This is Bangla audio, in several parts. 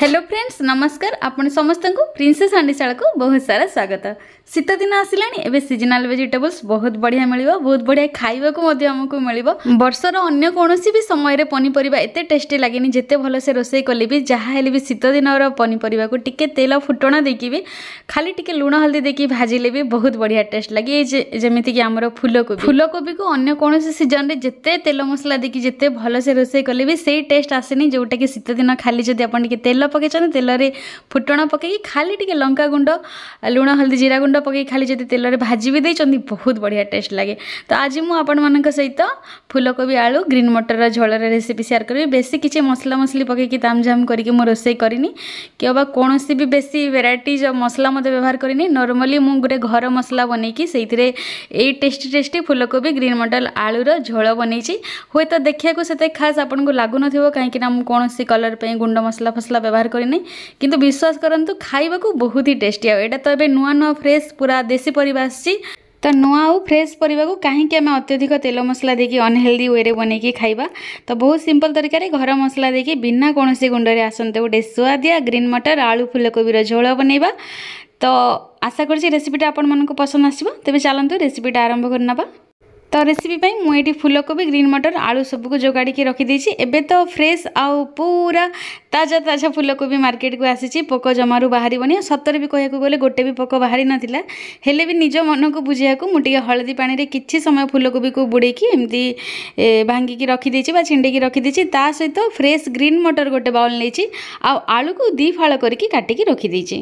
हेलो फ्रेंड्स नमस्कार आप समस्त प्रिन्से हाँशाला को बहुत सारा स्वागत शीत दिन आसला एवं सीजनाल वेजिटेबल्स बहुत बढ़िया मिल बहुत बढ़िया खावाक आमको मिल बर्षर अगर कौन भी समय पनीपरिया एत टेस्ट लगे जिते भल से रोसे कले भी जहाँ भी शीत दिन पनीपरिया को टी तेल फुटा देक भी खाली टी लुण हल्दी देखिए भाजले भी बहुत बढ़िया टेस्ट लगे जमीक आम फुलकोबी फुलकोबी को अगर कौन सीजन में जिते तेल मसला देखिए जिते भल से रोसे कले भी सही टेस्ट आसे जोटा कि शीत दिन खाली जब आप तेल ତେଲ ପକାଇଛନ୍ତି ତେଲରେ ଫୁଟଣ ପକାଇକି ଖାଲି ଟିକେ ଲଙ୍କା ଗୁଣ୍ଡ ଲୁଣ ହଳଦୀ ଜିରା ଗୁଣ୍ଡ ପକାଇକି ଖାଲି ଯଦି ତେଲରେ ଭାଜି ବି ଦେଇଛନ୍ତି ବହୁତ ବଢ଼ିଆ ଟେଷ୍ଟ ଲାଗେ ତ ଆଜି ମୁଁ ଆପଣମାନଙ୍କ ସହିତ ଫୁଲକୋବି ଆଳୁ ଗ୍ରୀନ୍ ମଟରର ଝୋଳର ରେସିପି ସେୟାର କରିବି ବେଶୀ କିଛି ମସଲା ମସଲି ପକାଇକି ତାମଝାମ କରିକି ମୁଁ ରୋଷେଇ କରିନି କିମ୍ବା କୌଣସି ବି ବେଶୀ ଭେରାଇଟିଜ ମସଲା ମୋତେ ବ୍ୟବହାର କରିନି ନର୍ମାଲି ମୁଁ ଗୋଟେ ଘର ମସଲା ବନେଇକି ସେଇଥିରେ ଏଇ ଟେଷ୍ଟି ଟେଷ୍ଟି ଫୁଲକୋବି ଗ୍ରୀନ୍ ମଟର ଆଳୁର ଝୋଳ ବନେଇଛି ହୁଏତ ଦେଖିବାକୁ ସେତେ ଖାସ୍ ଆପଣଙ୍କୁ ଲାଗୁନଥିବ କାହିଁକିନା ମୁଁ କୌଣସି କଲର୍ ପାଇଁ ଗୁଣ୍ଡ ମସଲା ଫସଲା ବ୍ୟବହାର ব্যবহার করিনি কিন্তু বিশ্বাস করতু খাইবা বহুত হি টেস্টি এটা তো এবার নূয়া নূয়া ফ্রেশ পুরা দেশি পরিবা আসছে ତ ନୂଆ ଆଉ ଫ୍ରେଶ୍ ପରିବାକୁ କାହିଁକି ଆମେ ଅତ୍ୟଧିକ ତେଲ ମସଲା ଦେଇକି ଅନହେଲ୍ଦି ୱେରେ ବନେଇକି ଖାଇବା ତ ବହୁତ ସିମ୍ପଲ୍ ତରକାରୀ ଘର ମସଲା ଦେଇକି ବିନା କୌଣସି ଗୁଣ୍ଡରେ ଆସନ୍ତୁ ଗୋଟେ ସୁଆଦିଆ ଗ୍ରୀନ୍ ମଟର ଆଳୁ ଫୁଲକୋବିର ଝୋଳ ବନେଇବା ତ ଆଶା କରୁଛି ରେସିପିଟା ଆପଣମାନଙ୍କୁ ପସନ୍ଦ ଆସିବ ତେବେ ଚାଲନ୍ତୁ ରେସିପିଟା ଆରମ୍ଭ କରିନେବା ତ ରେସିପି ପାଇଁ ମୁଁ ଏଇଠି ଫୁଲକୋବି ଗ୍ରୀନ୍ ମଟର ଆଳୁ ସବୁକୁ ଯୋଗାଡ଼ିକି ରଖିଦେଇଛି ଏବେ ତ ଫ୍ରେଶ୍ ଆଉ ପୁରା ତାଜା ତାଜା ଫୁଲକୋବି ମାର୍କେଟକୁ ଆସିଛି ପୋକ ଜମାରୁ ବାହାରିବନି ସତରେ ବି କହିବାକୁ ଗଲେ ଗୋଟେ ବି ପୋକ ବାହାରି ନଥିଲା ହେଲେ ବି ନିଜ ମନକୁ ବୁଝିବାକୁ ମୁଁ ଟିକେ ହଳଦୀ ପାଣିରେ କିଛି ସମୟ ଫୁଲକୋବିକୁ ବୁଡ଼େଇକି ଏମିତି ଭାଙ୍ଗିକି ରଖିଦେଇଛି ବା ଛିଣ୍ଡେଇକି ରଖିଦେଇଛି ତା ସହିତ ଫ୍ରେଶ୍ ଗ୍ରୀନ୍ ମଟର ଗୋଟେ ବାଉଲ୍ ନେଇଛି ଆଉ ଆଳୁକୁ ଦୁଇ ଫାଳ କରିକି କାଟିକି ରଖିଦେଇଛି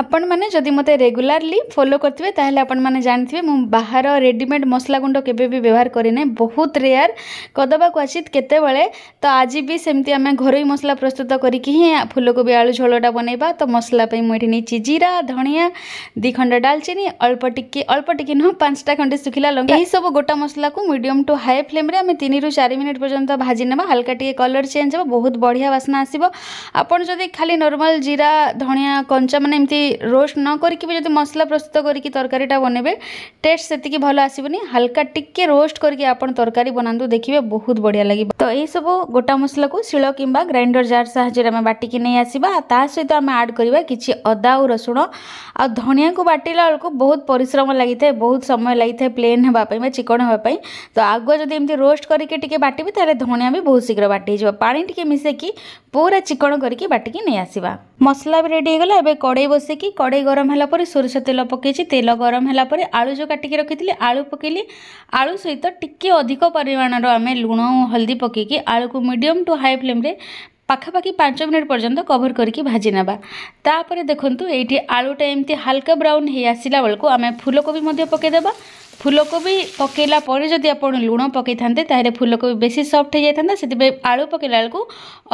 ଆପଣମାନେ ଯଦି ମୋତେ ରେଗୁଲାରଲି ଫଲୋ କରିଥିବେ ତାହେଲେ ଆପଣମାନେ ଜାଣିଥିବେ ମୁଁ ବାହାର ରେଡ଼ିମେଡ଼୍ ମସଲା ଗୁଣ୍ଡ କେବେ ବି ବ୍ୟବହାର କରିନାହିଁ ବହୁତ ରେୟାର୍ କଦବା କ୍ୱାଚିତ୍ କେତେବେଳେ ତ ଆଜି ବି ସେମିତି ଆମେ ଘରୋଇ ମସଲା ପ୍ରସ୍ତୁତ କରିକି ହିଁ ଫୁଲକୋବି ଆଳୁ ଝୋଳଟା ବନେଇବା ତ ମସଲା ପାଇଁ ମୁଁ ଏଠି ନେଇଛି ଜିରା ଧଣିଆ ଦୁଇ ଖଣ୍ଡ ଡାଲଚିନି ଅଳ୍ପ ଟିକେ ଅଳ୍ପ ଟିକେ ନୁହଁ ପାଞ୍ଚଟା ଖଣ୍ଡେ ଶୁଖିଲା ଲଙ୍କା ଏହିସବୁ ଗୋଟା ମସଲାକୁ ମିଡ଼ିୟମ୍ ଟୁ ହାଇ ଫ୍ଲେମ୍ରେ ଆମେ ତିନିରୁ ଚାରି ମିନିଟ୍ ପର୍ଯ୍ୟନ୍ତ ଭାଜି ନେବା ହାଲକା ଟିକେ କଲର୍ ଚେଞ୍ଜ ହେବ ବହୁତ ବଢ଼ିଆ ବାସ୍ନା ଆସିବ ଆପଣ ଯଦି ଖାଲି ନର୍ମାଲ୍ ଜିରା ଧଣିଆ କଞ୍ଚା ମାନେ ଏମିତି रोस्ट न करके भी जो मसला प्रस्तुत करके तरकारीटा बनबे टेस्ट से भल आसबी हाल्का टिके रोस्ट करके आज तरकारी बनातु देखिए बहुत बढ़िया लगे तो यही सब गोटा मसला को शील कि ग्राइंडर जार सा बाटिक नहीं आसवा ता सहित आम आड करवा किसी अदा और रसुण आ धनिया को बाटला बेलू बहुत पिश्रम लगी था बहुत समय लगी था प्लेन होगापी चिकन हो तो आगे जब एम रोस्ट करके बाटबी तेल धनिया भी बहुत शीघ्र बाटि पाँच टी मिसे पूरा चिकन करके बाटिक नहीं आसवा মশলা ବି ରେଡ଼ି ହେଇଗଲା ଏବେ କଡ଼େଇ ବସେଇକି କଡ଼େଇ ଗରମ ହେଲା ପରେ ସୋରିଷ ତେଲ ପକେଇଛି ତେଲ ଗରମ ହେଲା ପରେ ଆଳୁ ଯେଉଁ କାଟିକି ରଖିଥିଲି ଆଳୁ ପକେଇଲି ଆଳୁ ସହିତ ଟିକିଏ ଅଧିକ ପରିମାଣର ଆମେ ଲୁଣ ହଳଦୀ ପକେଇକି ଆଳୁକୁ ମିଡ଼ିୟମ୍ ଟୁ ହାଇ ଫ୍ଲେମ୍ରେ পাখাপাখি পাঁচ মিনিট পর্যন্ত কভর করি ভাজি নেবা তাপরে দেখুন এইটি আলুটা এমতি হালকা ব্রাউন হয়ে আসলা বেড়ে আমি ফুলকোবি পকাইদেবা ফুলকোবি পকাইলা পরে যদি আপনার লুণ পকাই থাকে তাহলে ফুলকোবি বেশি সফট হয়ে যাই সেপাই আলু পকাইলা বেড়ে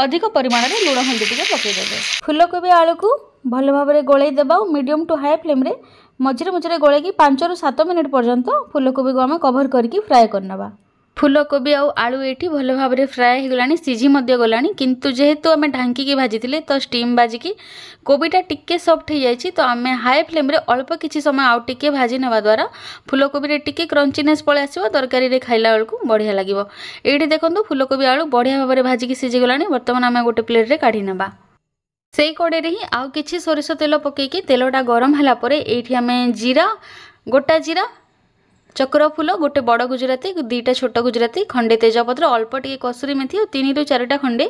অধিক পরিমাণের লুণ হলদি টিকে পকাইদেবে ফুলকোবি আলুকু ভালো ভাবে গোলাই দেবা মিডিয়াম টু হাই মঝে মঝে গোলাই পাঁচ রু সাত মিনিট পর্যন্ত ফুলকোবিকে আমি কভর করি ফ্রাই করে নেওয়া ফুলকোবি আউ আলু এটি ভাল ভাবে ফ্রাଏ ହୋଇଗଲାଣି ସିଝି ମଧ୍ୟ ଗଲାଣି କିନ୍ତୁ ଯେହେତୁ ଆମେ ଢାଙ୍କିକି ଭାଜିଥିଲେ ତ ଷ୍ଟିମ୍ ଭାଜିକି କୋବିଟା ଟିକେ ସଫ୍ଟ ହୋଇଯାଇଛି ତ ଆମେ ହାଇ ଫ୍ଲେମ୍ରେ ଅଳ୍ପ କିଛି ସମୟ ଆଉ ଟିକେ ଭାଜି ନେବା ଦ୍ୱାରା ଫୁଲକୋବିରେ ଟିକେ କ୍ରଞ୍ଚିନେସ୍ ପଳେଇ ଆସିବ ତରକାରୀରେ ଖାଇଲା ବେଳକୁ ବଢ଼ିଆ ଲାଗିବ ଏଇଠି ଦେଖନ୍ତୁ ଫୁଲକୋବି ଆଳୁ ବଢ଼ିଆ ଭାବରେ ଭାଜିକି ସିଝିଗଲାଣି ବର୍ତ୍ତମାନ ଆମେ ଗୋଟେ ପ୍ଲେଟ୍ରେ କାଢ଼ି ନେବା ସେଇ କଡ଼େଇରେ ହିଁ ଆଉ କିଛି ସୋରିଷ ତେଲ ପକାଇକି ତେଲଟା ଗରମ ହେଲା ପରେ ଏଇଠି ଆମେ ଜିରା ଗୋଟା ଜିରା ଚକ୍ର ଫୁଲ ଗୋଟେ ବଡ଼ ଗୁଜୁରାତି ଦୁଇଟା ଛୋଟ ଗୁଜୁରାତି ଖଣ୍ଡେ ତେଜପତ୍ର ଅଳ୍ପ ଟିକେ କସୁରୀ ମେଥି ଓ ତିନିରୁ ଚାରିଟା ଖଣ୍ଡେ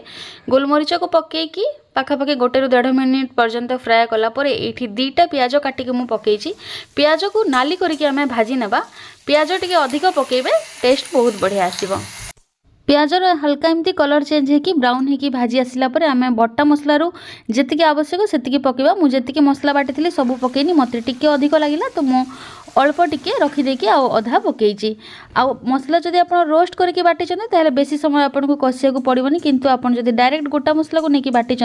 ଗୋଲମରିଚକୁ ପକାଇକି ପାଖାପାଖି ଗୋଟେରୁ ଦେଢ଼ ମିନିଟ୍ ପର୍ଯ୍ୟନ୍ତ ଫ୍ରାଏ କଲା ପରେ ଏଇଠି ଦୁଇଟା ପିଆଜ କାଟିକି ମୁଁ ପକାଇଛି ପିଆଜକୁ ନାଲି କରିକି ଆମେ ଭାଜି ନେବା ପିଆଜ ଟିକେ ଅଧିକ ପକାଇବେ ଟେଷ୍ଟ ବହୁତ ବଢ଼ିଆ ଆସିବ पिंजर हालाका एमती कलर चेंज हो ब्राउन होगी भाजी आसला आम बटा मसलार जी आवश्यक से पकवा मुझे जीत मसला बाटी थी सब पक मे टे अधिक लगला तो मु टिके रखीदे आधा पकई मसला जब आप रोस्ट करके बाटी तेल बेस समय आपको कषा को पड़ोनी कितु आप डायरेक्ट गोटा मसला को लेकिन बाटी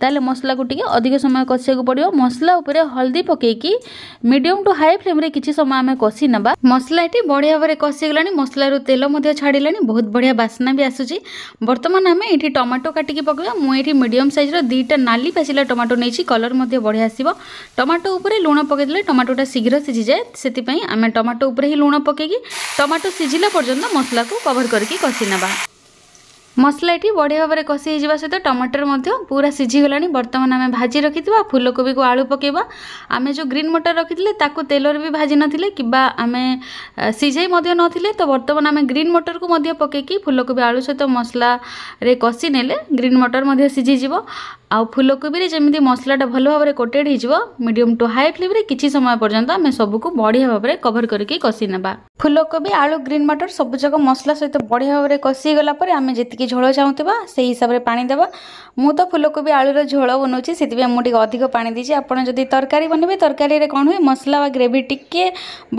तेल मसला को टी अधिक समय कषा को पड़ो मसला उपर हल्दी पकईकी मीडियम टू हाई फ्लेम कि समय आम कषि ना मसला बढ़िया भाव कषिगला मसलू तेल छाड़े बहुत बढ़िया ବାସ୍ନା ବି ଆସୁଛି ବର୍ତ୍ତମାନ ଆମେ ଏଠି ଟମାଟୋ କାଟିକି ପକାଇବା ମୁଁ ଏଠି ମିଡ଼ିୟମ୍ ସାଇଜ୍ର ଦୁଇଟା ନାଲି ପାଚିଲା ଟମାଟୋ ନେଇଛି କଲର୍ ମଧ୍ୟ ବଢ଼ିଆ ଆସିବ ଟମାଟୋ ଉପରେ ଲୁଣ ପକାଇଦେଲେ ଟମାଟୋଟା ଶୀଘ୍ର ସିଝିଯାଏ ସେଥିପାଇଁ ଆମେ ଟମାଟୋ ଉପରେ ହିଁ ଲୁଣ ପକାଇକି ଟମାଟୋ ସିଝିଲା ପର୍ଯ୍ୟନ୍ତ ମସଲାକୁ କଭର୍ କରିକି କଷି ନେବା মশলা এটি বঢ়িয়া ভাবে কষি হয়ে সহ টমাটর পুরা সিঝিগলা বর্তমান আমি ভাজি রকি ফুলকোবি কু আলু পকাইবা আমি যে গ্রিন মটর রকিলে তাকে তেলরে বি ভাজি নথিলে কিবা আমি সিঝাই নথিলে তো বর্তমান আমি গ্রিন মটর কু পকাইকি ফুলকোবি আলু সহ মশলারে কষি নেলে গ্রিন মটর সিঝি যাব আউ ফুলকোবি যেমি মশলাটা ভাল ভাবে কোটেড হয়ে মিডিয়াম টু হাই ফ্লেমে কিছু সময় পর্যন্ত আমি সবুক বঢ়িয়া ভাবে কভর করি কষি নেবা ফুলকোবি আলু গ্রিন মটর সবুজাক মশলা সহ বঢ়িয়া ভাবে কষি গলাপরে আমি যেত ଯେତିକି ଝୋଳ ଚାହୁଁଥିବା ସେଇ ହିସାବରେ ପାଣି ଦେବା ମୁଁ ତ ଫୁଲକୋବି ଆଳୁର ଝୋଳ ବନାଉଛି ସେଥିପାଇଁ ମୁଁ ଟିକେ ଅଧିକ ପାଣି ଦେଇଛି ଆପଣ ଯଦି ତରକାରୀ ବନେଇବେ ତରକାରୀରେ କ'ଣ ହୁଏ ମସଲା ବା ଗ୍ରେଭି ଟିକେ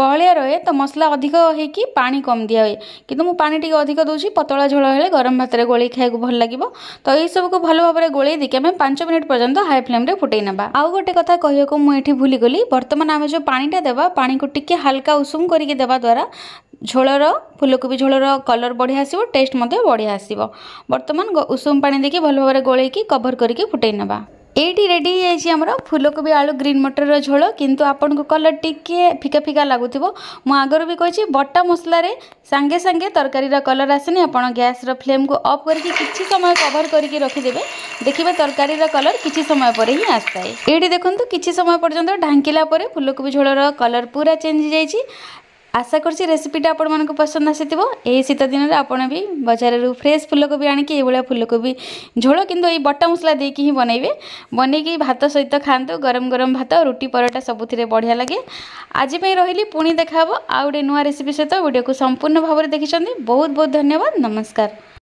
ବହଳିଆ ରହେ ତ ମସଲା ଅଧିକ ହେଇକି ପାଣି କମ୍ ଦିଆ ହୁଏ କିନ୍ତୁ ମୁଁ ପାଣି ଟିକେ ଅଧିକ ଦେଉଛି ପତଳା ଝୋଳ ହେଲେ ଗରମ ଭାତରେ ଗୋଳେଇ ଖାଇବାକୁ ଭଲ ଲାଗିବ ତ ଏହିସବୁକୁ ଭଲ ଭାବରେ ଗୋଳେଇ ଦେଇକି ଆମେ ପାଞ୍ଚ ମିନିଟ୍ ପର୍ଯ୍ୟନ୍ତ ହାଇ ଫ୍ଲେମ୍ରେ ଫୁଟେଇ ନେବା ଆଉ ଗୋଟେ କଥା କହିବାକୁ ମୁଁ ଏଠି ଭୁଲିଗଲି ବର୍ତ୍ତମାନ ଆମେ ଯେଉଁ ପାଣିଟା ଦେବା ପାଣିକୁ ଟିକେ ହାଲକା ଉଷୁମ କରିକି ଦେବା ଦ୍ୱାରା ଝୋଳର ଫୁଲକୋବି ଝୋଳର କଲର୍ ବଢ଼ିଆ ଆସିବ ଟେଷ୍ଟ ମଧ୍ୟ ବଢ଼ିଆ ଆସିବ ବର୍ତ୍ତମାନ ଉଷୁମ ପାଣି ଦେଇକି ଭଲ ଭାବରେ ଗୋଳେଇକି କଭର କରିକି ଫୁଟେଇ ନେବା ଏଇଠି ରେଡ଼ି ହେଇଯାଇଛି ଆମର ଫୁଲକୋବି ଆଳୁ ଗ୍ରୀନ୍ ମଟରର ଝୋଳ କିନ୍ତୁ ଆପଣଙ୍କୁ କଲର୍ ଟିକିଏ ଫିକା ଫିକା ଲାଗୁଥିବ ମୁଁ ଆଗରୁ ବି କହିଛି ବଟା ମସଲାରେ ସାଙ୍ଗେ ସାଙ୍ଗେ ତରକାରୀର କଲର୍ ଆସିନି ଆପଣ ଗ୍ୟାସ୍ର ଫ୍ଲେମ୍କୁ ଅଫ୍ କରିକି କିଛି ସମୟ କଭର୍ କରିକି ରଖିଦେବେ ଦେଖିବେ ତରକାରୀର କଲର୍ କିଛି ସମୟ ପରେ ହିଁ ଆସିଥାଏ ଏଇଠି ଦେଖନ୍ତୁ କିଛି ସମୟ ପର୍ଯ୍ୟନ୍ତ ଢାଙ୍କିଲା ପରେ ଫୁଲକୋବି ଝୋଳର କଲର୍ ପୁରା ଚେଞ୍ଜ ହେଇଯାଇଛି আশা করছি রেসিপিটা আপনার পসন্দ আসিথিব এই শীত দিনের আপনার বি বজারু ফ্রেশ ফুলকোবি আনিকি এইভাবে ফুলকোবি ঝোল কিন্তু এই বটা মশলা দিয়ে হি বনাইবে বনাইকি ভাত সহিত খাঁতু গরম গরম ভাত রুটি পরোটা সবুথে বড়িয়া লাগে আজ রহলি পুঁ দেখা হব আউ গোটে নূয়া রেসিপি সহ ভিডিওকে সম্পূর্ণ ভাবে দেখি বহুত বহুত ধন্যবাদ নমস্কার